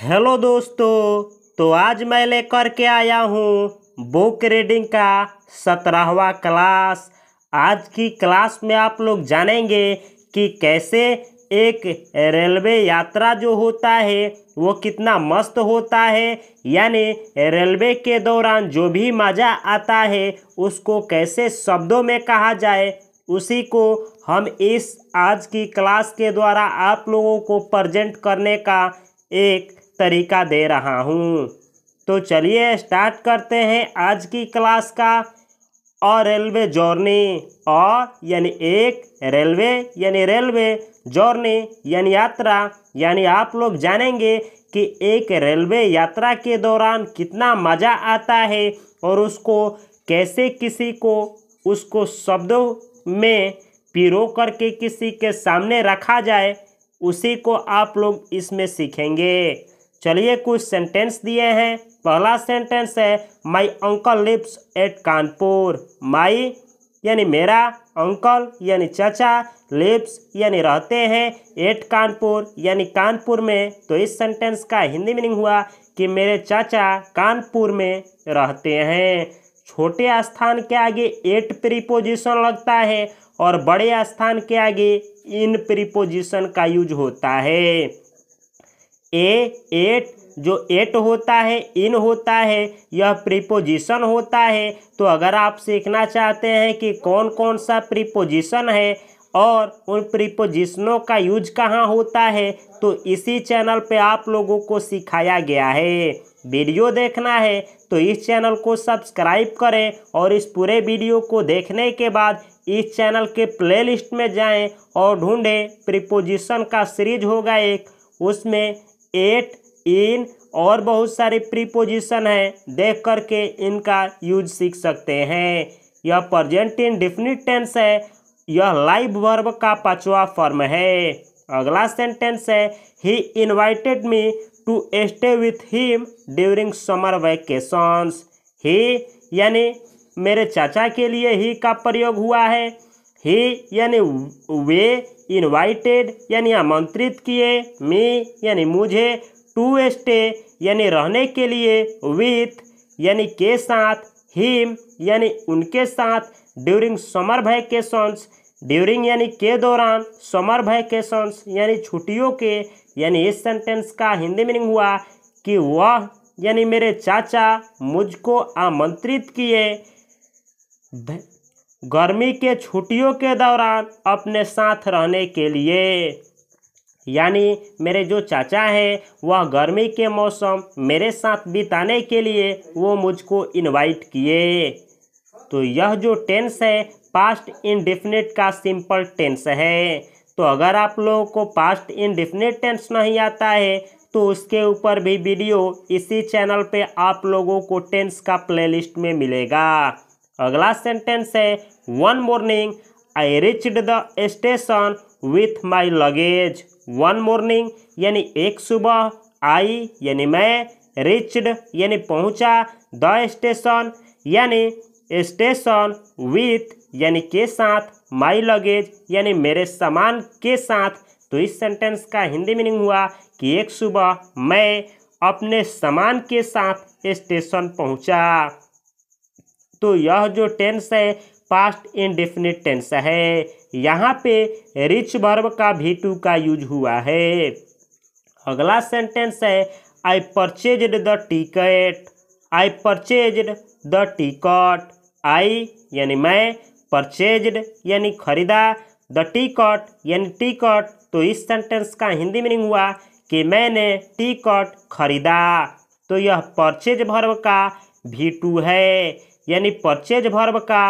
hello दोस्तों तो आज मैं लेकर के आया हूँ बुक रीडिंग का सत्रहवा क्लास आज की क्लास में आप लोग जानेंगे कि कैसे एक रेलवे यात्रा जो होता है वो कितना मस्त होता है यानी रेलवे के दौरान जो भी मज़ा आता है उसको कैसे शब्दों में कहा जाए उसी को हम इस आज की क्लास के द्वारा आप लोगों को प्रजेंट करने का एक तरीका दे रहा हूँ तो चलिए स्टार्ट करते हैं आज की क्लास का और रेलवे जर्नी और यानी एक रेलवे यानी रेलवे जर्नी यानी यात्रा यानी आप लोग जानेंगे कि एक रेलवे यात्रा के दौरान कितना मज़ा आता है और उसको कैसे किसी को उसको शब्दों में पिरो करके किसी के सामने रखा जाए उसी को आप लोग इसमें सीखेंगे चलिए कुछ सेंटेंस दिए हैं पहला सेंटेंस है my uncle lives at Kanpur my यानी मेरा अंकल यानी चाचा लिप्स यानी रहते हैं एट कानपुर यानी कानपुर में तो इस सेंटेंस का हिंदी मीनिंग हुआ कि मेरे चाचा कानपुर में रहते हैं छोटे स्थान के आगे एट प्रीपोजिशन लगता है और बड़े स्थान के आगे इन प्रीपोजिशन का यूज होता है ए एट जो एट होता है इन होता है यह प्रीपोजिशन होता है तो अगर आप सीखना चाहते हैं कि कौन कौन सा प्रीपोजिशन है और उन प्रीपोजिशनों का यूज कहाँ होता है तो इसी चैनल पे आप लोगों को सिखाया गया है वीडियो देखना है तो इस चैनल को सब्सक्राइब करें और इस पूरे वीडियो को देखने के बाद इस चैनल के प्लेलिस्ट में जाएं और ढूंढें प्रीपोजिशन का सीरीज होगा एक उसमें एट इन और बहुत सारे प्रीपोजिशन है देख करके इनका यूज सीख सकते हैं यह प्रजेंट इन डिफिनिट टेंस है यह लाइव वर्ब का पांचवा फॉर्म है अगला सेंटेंस है he invited me to stay with him during summer vacations he यानी मेरे चाचा के लिए ही का प्रयोग हुआ है ही यानी वे इनवाइटेड यानी आमंत्रित किए मी यानी मुझे टू स्टे यानी रहने के लिए विथ यानी के साथ हिम यानी उनके साथ ड्यूरिंग समर वैकेशंस ड्यूरिंग यानी के दौरान समर वैकेशंस यानी छुट्टियों के यानी इस सेंटेंस का हिंदी मीनिंग हुआ कि वह यानी मेरे चाचा मुझको आमंत्रित किए गर्मी के छुट्टियों के दौरान अपने साथ रहने के लिए यानी मेरे जो चाचा हैं वह गर्मी के मौसम मेरे साथ बिताने के लिए वो मुझको इनवाइट किए तो यह जो टेंस है पास्ट इनडिफिनिट का सिंपल टेंस है तो अगर आप लोगों को पास्ट इनडिफिनिट टेंस नहीं आता है तो उसके ऊपर भी वीडियो इसी चैनल पे आप लोगों को टेंस का प्लेलिस्ट में मिलेगा अगला सेंटेंस है one morning I reached the station with my luggage one morning यानी एक सुबह आई यानी मैं रिचड यानी पहुंचा द स्टेशन यानी स्टेशन विथ यानी के साथ माई लगेज यानी मेरे सामान के साथ तो इस सेंटेंस का हिंदी मीनिंग हुआ कि एक सुबह मैं अपने सामान के साथ स्टेशन पहुंचा तो यह जो टेंस है पास्ट इनडेफिनेट टेंस है यहाँ पे रिच वर्ब का भी टू का यूज हुआ है अगला सेंटेंस है I purchase the ticket I purchase the ticket I यानी मैं परचेज यानी खरीदा द टिकट यानी टिकट तो इस सेंटेंस का हिंदी मीनिंग हुआ कि मैंने टिकट खरीदा तो यह परचेज भर्व का भी टू है यानी परचेज भर्व का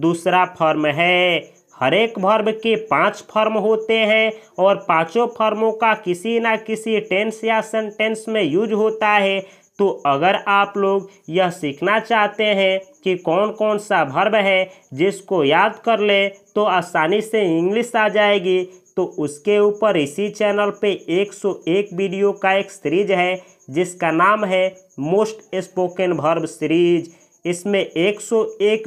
दूसरा फर्म है हरेक भर्ब के पांच फर्म होते हैं और पांचों फर्मों का किसी ना किसी टेंस या सेंटेंस में यूज होता है तो अगर आप लोग यह सीखना चाहते हैं कि कौन कौन सा भर्व है जिसको याद कर ले तो आसानी से इंग्लिश आ जाएगी तो उसके ऊपर इसी चैनल पे 101 वीडियो का एक सीरीज है जिसका नाम है मोस्ट स्पोकन भर्ब सीरीज़ इसमें 101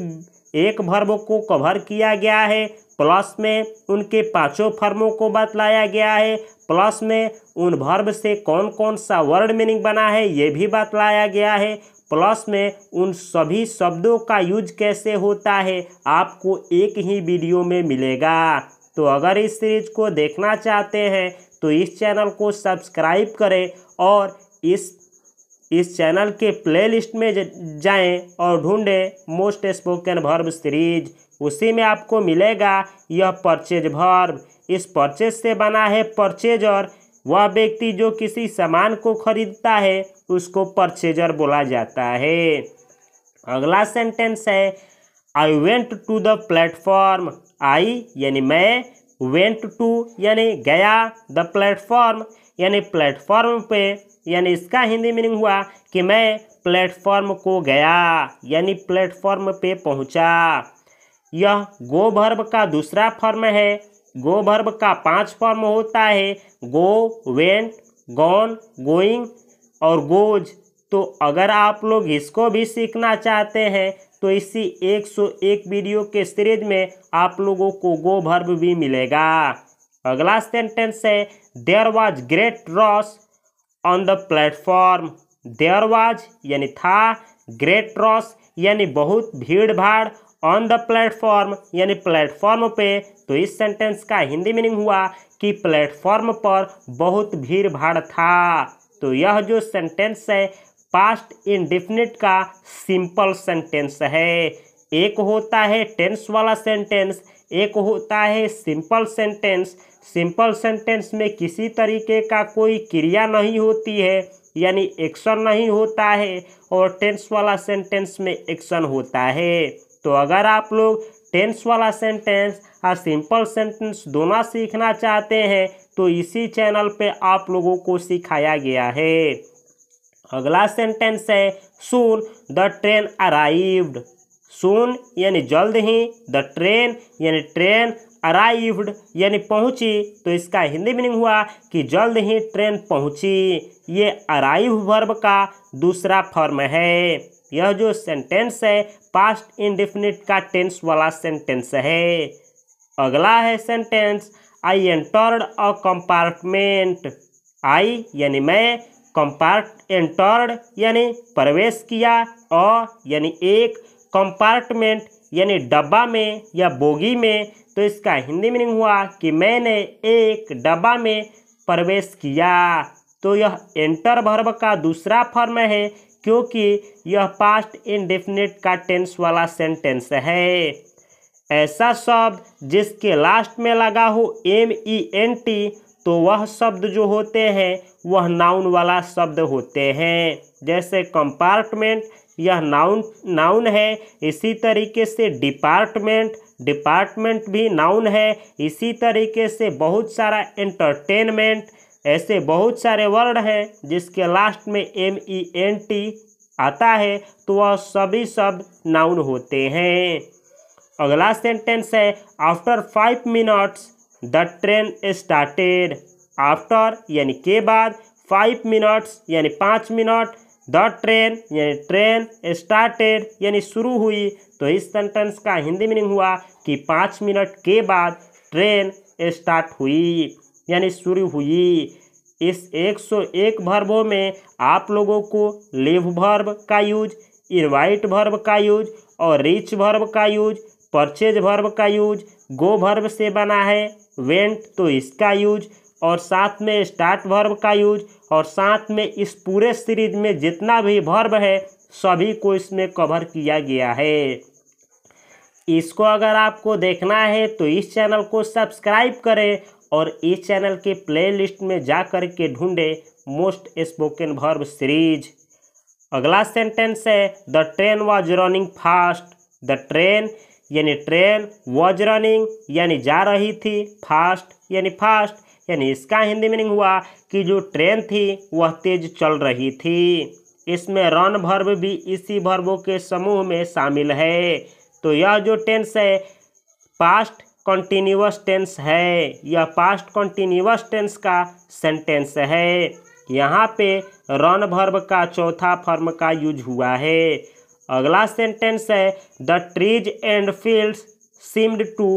एक भर्म को कवर किया गया है प्लस में उनके पांचों फर्मों को बतलाया गया है प्लस में उन भर्म से कौन कौन सा वर्ड मीनिंग बना है ये भी बतलाया गया है प्लस में उन सभी शब्दों का यूज कैसे होता है आपको एक ही वीडियो में मिलेगा तो अगर इस सीरीज को देखना चाहते हैं तो इस चैनल को सब्सक्राइब करें और इस इस चैनल के प्लेलिस्ट में जाएं और ढूंढें मोस्ट स्पोकन भर्ब सीरीज उसी में आपको मिलेगा यह परचेज भर्ब इस परचेज से बना है परचेजर वह व्यक्ति जो किसी सामान को खरीदता है उसको परचेजर बोला जाता है अगला सेंटेंस है I went to the platform I यानी मैं वेंट टू यानी गया द प्लेटफॉर्म यानी प्लेटफॉर्म पे यानी इसका हिंदी मीनिंग हुआ कि मैं प्लेटफॉर्म को गया यानी प्लेटफॉर्म पे पहुंचा यह गो भर्ब का दूसरा फॉर्म है गो भर्ब का पांच फॉर्म होता है गो वेंट गॉन गोइंग और गोज तो अगर आप लोग इसको भी सीखना चाहते हैं तो इसी 101 वीडियो के सीरीज में आप लोगों को गोभर्व भी मिलेगा अगला सेंटेंस है there was great rush on the platform there was यानी था ग्रेट रॉस यानी बहुत भीड़ भाड़ ऑन द प्लेटफॉर्म यानी प्लेटफॉर्म पे तो इस सेंटेंस का हिंदी मीनिंग हुआ कि प्लेटफॉर्म पर बहुत भीड़ भाड़ था तो यह जो सेंटेंस है पास्ट इंडिफिनिट का सिंपल सेंटेंस है एक होता है टेंस वाला सेंटेंस एक होता है सिंपल सेंटेंस सिंपल सेंटेंस में किसी तरीके का कोई क्रिया नहीं होती है यानी एक्शन नहीं होता है और टेंस वाला सेंटेंस में एक्शन होता है तो अगर आप लोग टेंस वाला सेंटेंस और सिंपल सेंटेंस दोनों सीखना चाहते हैं तो इसी चैनल पे आप लोगों को सिखाया गया है अगला सेंटेंस है soon the train arrived soon यानी जल्द ही द ट्रेन यानी ट्रेन अराइव्ड यानी पहुंची तो इसका हिंदी मीनिंग हुआ कि जल्द ही ट्रेन पहुंची ये अराइव वर्ब का दूसरा फॉर्म है यह जो सेंटेंस है पास्ट इंडिफिनिट का टेंस वाला सेंटेंस है अगला है sentence I entered a compartment I यानी मैं एंटर्ड यानी प्रवेश किया अ यानी एक कंपार्टमेंट यानी डब्बा में या बोगी में तो इसका हिंदी मीनिंग हुआ कि मैंने एक डब्बा में प्रवेश किया तो यह एंटर भर्व का दूसरा फॉर्म है क्योंकि यह पास्ट इनडेफिनेट का टेंस वाला सेंटेंस है ऐसा शब्द जिसके लास्ट में लगा हो एम ई एन टी तो वह शब्द जो होते हैं वह नाउन वाला शब्द होते हैं जैसे कंपार्टमेंट यह नाउन नाउन है इसी तरीके से डिपार्टमेंट डिपार्टमेंट भी नाउन है इसी तरीके से बहुत सारा एंटरटेनमेंट ऐसे बहुत सारे वर्ड हैं जिसके लास्ट में एम ई एन टी आता है तो वह सभी शब्द नाउन होते हैं अगला सेंटेंस है after five minutes the train started after यानी के बाद फाइव मिनट्स यानी पाँच मिनट द ट्रेन यानी ट्रेन स्टार्टेड यानी शुरू हुई तो इस सेंटेंस का हिंदी मीनिंग हुआ कि पाँच मिनट के बाद ट्रेन स्टार्ट हुई यानी शुरू हुई इस 101 भर्बों में आप लोगों को लिव भर्ब का यूज इनवाइट भर्ब का यूज और रिच भर्ब का यूज परचेज भर्ब का यूज गो भर्व से बना है वेंट तो इसका यूज और साथ में स्टार्ट भर्व का यूज और साथ में इस पूरे सीरीज में जितना भी भर्व है सभी को इसमें कवर किया गया है इसको अगर आपको देखना है तो इस चैनल को सब्सक्राइब करें और इस चैनल के प्लेलिस्ट में जा कर के ढूँढें मोस्ट स्पोकन भर्व सीरीज अगला सेंटेंस है the train was running fast the train यानी ट्रेन वॉज रनिंग यानी जा रही थी फास्ट यानी फास्ट यानी इसका हिंदी मीनिंग हुआ कि जो ट्रेन थी वह तेज चल रही थी इसमें रन भर्व भी इसी भर्वों के समूह में शामिल है तो यह जो टेंस है पास्ट कंटिन्यूस टेंस है यह पास्ट कंटिन्यूस टेंस का सेंटेंस है यहाँ पे रन भर्व का चौथा फॉर्म का यूज हुआ है अगला सेंटेंस है the trees and field seemed to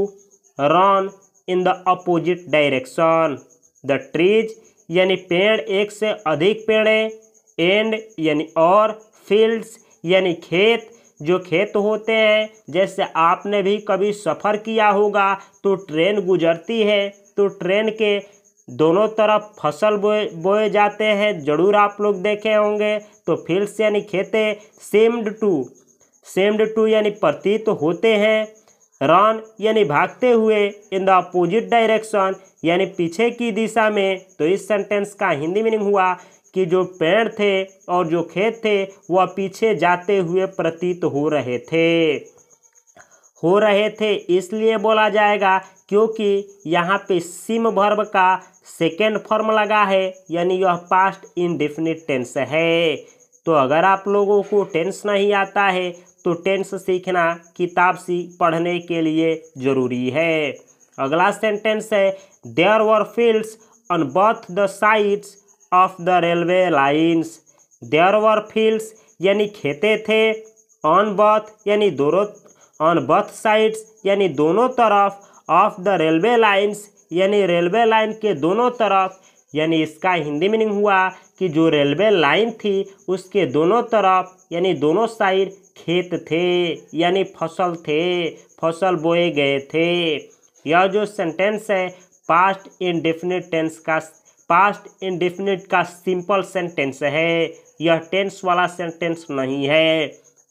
run in the opposite direction the trees यानी पेड़ एक से अधिक है एंड यानी और फील्ड्स यानी खेत जो खेत होते हैं जैसे आपने भी कभी सफ़र किया होगा तो ट्रेन गुजरती है तो ट्रेन के दोनों तरफ फसल बोए बोए जाते हैं ज़रूर आप लोग देखे होंगे तो फील्ड्स यानी खेते सेम्ड टू सेम्ड टू यानी प्रतीत होते हैं रन यानी भागते हुए इन द अपोजिट डायरेक्शन यानी पीछे की दिशा में तो इस सेंटेंस का हिंदी मीनिंग हुआ कि जो पेड़ थे और जो खेत थे वह पीछे जाते हुए प्रतीत हो रहे थे हो रहे थे इसलिए बोला जाएगा क्योंकि यहाँ पे सिम भर्व का सेकेंड फॉर्म लगा है यानी यह पास्ट इनडिफिनिट टेंस है तो अगर आप लोगों को टेंस नहीं आता है तो टेंस सीखना किताब सी पढ़ने के लिए ज़रूरी है अगला सेंटेंस है there were fields on both the sides of the railway lines there were fields यानी खेते थे ऑन बर्थ यानी दोनों ऑन बर्थ साइड्स यानी दोनों तरफ ऑफ द रेलवे लाइन्स यानी रेलवे लाइन के दोनों तरफ यानी इसका हिंदी मीनिंग हुआ कि जो रेलवे लाइन थी उसके दोनों तरफ यानी दोनों साइड खेत थे यानी फसल थे फसल बोए गए थे यह जो सेंटेंस है पास्ट इनडेफिनेट टेंस का पास्ट इनडेफिनेट का सिंपल सेंटेंस है यह टेंस वाला सेंटेंस नहीं है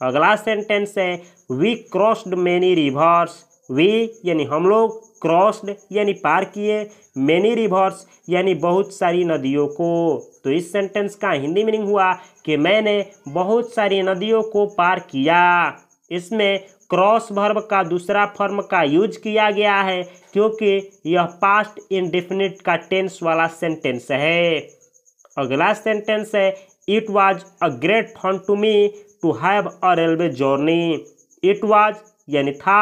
अगला सेंटेंस है we crossed many rivers we यानी हम लोग क्रॉस्ड यानी पार किए मैनी रिवर्स यानी बहुत सारी नदियों को तो इस सेंटेंस का हिंदी मीनिंग हुआ कि मैंने बहुत सारी नदियों को पार किया इसमें क्रॉस वर्ब का दूसरा फॉर्म का यूज किया गया है क्योंकि यह पास्ट इनडिफिनिट का टेंस वाला सेंटेंस है अगला सेंटेंस है it was a great fun to me to have a railway journey it was यानी था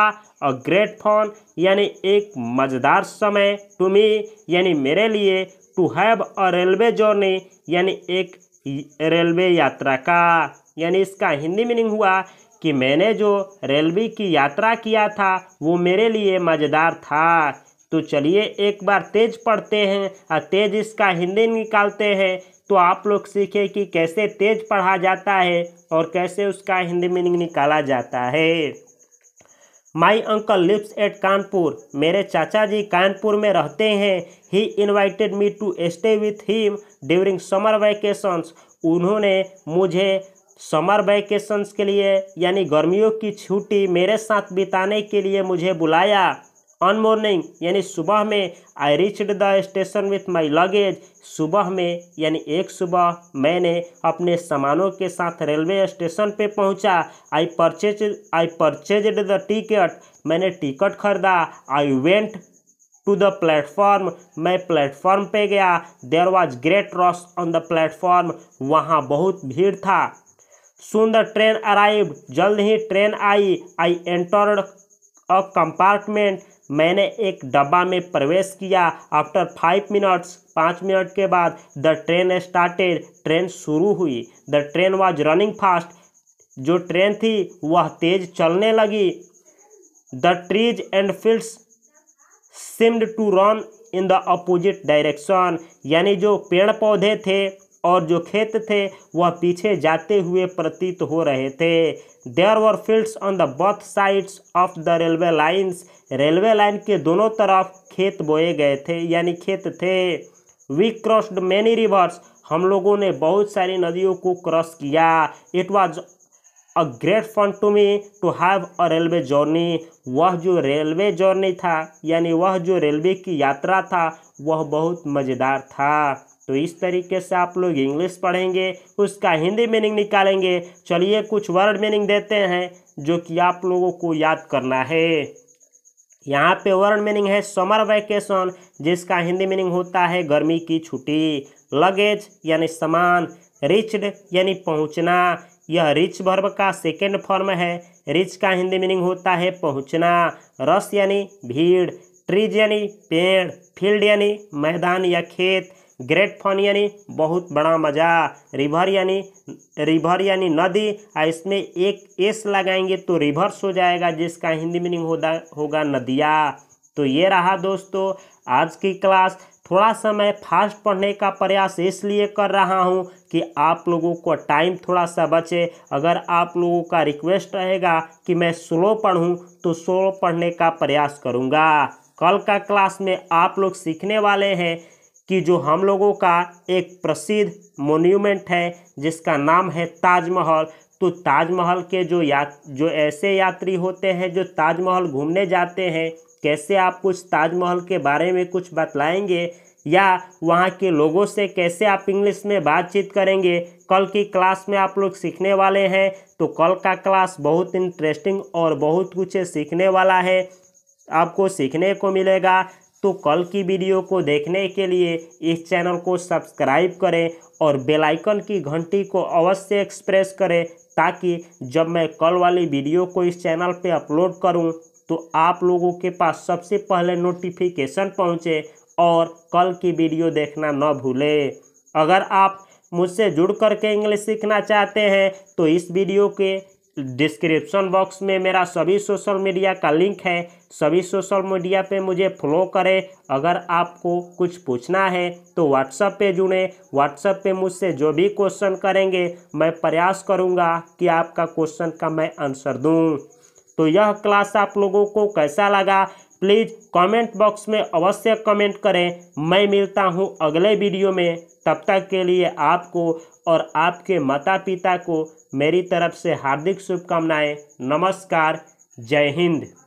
अ ग्रेट फोन यानी एक मज़ेदार समय टू मी यानी मेरे लिए to have a railway journey यानी एक रेलवे यात्रा का यानी इसका हिंदी मीनिंग हुआ कि मैंने जो रेलवे की यात्रा किया था वो मेरे लिए मज़ेदार था तो चलिए एक बार तेज पढ़ते हैं और तेज इसका हिंदी निकालते हैं तो आप लोग सीखें कि कैसे तेज पढ़ा जाता है और कैसे उसका हिंदी मीनिंग निकाला जाता है my uncle lives at Kanpur मेरे चाचा जी कानपुर में रहते हैं he invited me to stay with him during summer vacations उन्होंने मुझे समर वैकेशंस के लिए यानी गर्मियों की छुट्टी मेरे साथ बिताने के लिए मुझे बुलाया ऑन मॉर्निंग यानी सुबह में I reached the station with my luggage सुबह में यानी एक सुबह मैंने अपने सामानों के साथ रेलवे स्टेशन पे पहुंचा I purchase I purchase the ticket मैंने टिकट खरीदा I went to the platform मैं प्लेटफॉर्म पे गया there was great rush on the platform वहाँ बहुत भीड़ था सुन द ट्रेन अराइव जल्द ही ट्रेन आई आई एंटर्ड अ कंपार्टमेंट मैंने एक डब्बा में प्रवेश किया आफ्टर फाइव मिनट्स पाँच मिनट के बाद द ट्रेन स्टार्टेड ट्रेन शुरू हुई the train was running fast जो ट्रेन थी वह तेज चलने लगी the trees and fields seemed to run in the opposite direction यानी जो पेड़ पौधे थे और जो खेत थे वह पीछे जाते हुए प्रतीत हो रहे थे there were fields on the both sides of the railway lines railway line के दोनों तरफ खेत बोए गए थे यानी खेत थे वी क्रॉस्ड मैनी रिवर्स हम लोगों ने बहुत सारी नदियों को क्रॉस किया it was a great fun to me to have a railway journey वह जो रेलवे जर्नी था यानी वह जो रेलवे की यात्रा था वह बहुत मज़ेदार था तो इस तरीके से आप लोग इंग्लिश पढ़ेंगे उसका हिंदी मीनिंग निकालेंगे चलिए कुछ वर्ड मीनिंग देते हैं जो कि आप लोगों को याद करना है यहाँ पे वर्ड मीनिंग है समर वैकेशन जिसका हिंदी मीनिंग होता है गर्मी की छुट्टी लगेज यानी सामान रिच्ड यानी पहुँचना यह रिच वर्ब का सेकेंड फॉर्म है रिच का हिंदी मीनिंग होता है पहुँचना रस यानी भीड़ ट्रीज यानी पेड़ फील्ड यानी मैदान या खेत ग्रेट फन यानी बहुत बड़ा मज़ा रिवर यानी रिवर यानी नदी और इसमें एक एस लगाएंगे तो रिवर्स हो जाएगा जिसका हिंदी मीनिंग होगा होगा नदिया तो ये रहा दोस्तों आज की क्लास थोड़ा सा मैं फास्ट पढ़ने का प्रयास इसलिए कर रहा हूँ कि आप लोगों को टाइम थोड़ा सा बचे अगर आप लोगों का रिक्वेस्ट रहेगा कि मैं स्लो पढ़ूँ तो स्लो पढ़ने का प्रयास करूँगा कल का क्लास में आप लोग सीखने वाले हैं कि जो हम लोगों का एक प्रसिद्ध मोन्यूमेंट है जिसका नाम है ताजमहल तो ताजमहल के जो या जो ऐसे यात्री होते हैं जो ताजमहल घूमने जाते हैं कैसे आप कुछ ताजमहल के बारे में कुछ बतलाएंगे या वहाँ के लोगों से कैसे आप इंग्लिश में बातचीत करेंगे कल की क्लास में आप लोग सीखने वाले हैं तो कल का क्लास बहुत इंटरेस्टिंग और बहुत कुछ सीखने वाला है आपको सीखने को मिलेगा तो कल की वीडियो को देखने के लिए इस चैनल को सब्सक्राइब करें और बेल आइकन की घंटी को अवश्य एक्सप्रेस करें ताकि जब मैं कल वाली वीडियो को इस चैनल पर अपलोड करूं तो आप लोगों के पास सबसे पहले नोटिफिकेशन पहुंचे और कल की वीडियो देखना न भूलें अगर आप मुझसे जुड़ करके इंग्लिश सीखना चाहते हैं तो इस वीडियो के डिस्क्रिप्शन बॉक्स में मेरा सभी सोशल मीडिया का लिंक है सभी सोशल मीडिया पे मुझे फॉलो करें अगर आपको कुछ पूछना है तो व्हाट्सएप पे जुड़ें व्हाट्सएप पे मुझसे जो भी क्वेश्चन करेंगे मैं प्रयास करूँगा कि आपका क्वेश्चन का मैं आंसर दूँ तो यह क्लास आप लोगों को कैसा लगा प्लीज़ कमेंट बॉक्स में अवश्य कमेंट करें मैं मिलता हूँ अगले वीडियो में तब तक के लिए आपको और आपके माता पिता को मेरी तरफ से हार्दिक शुभकामनाएं नमस्कार जय हिंद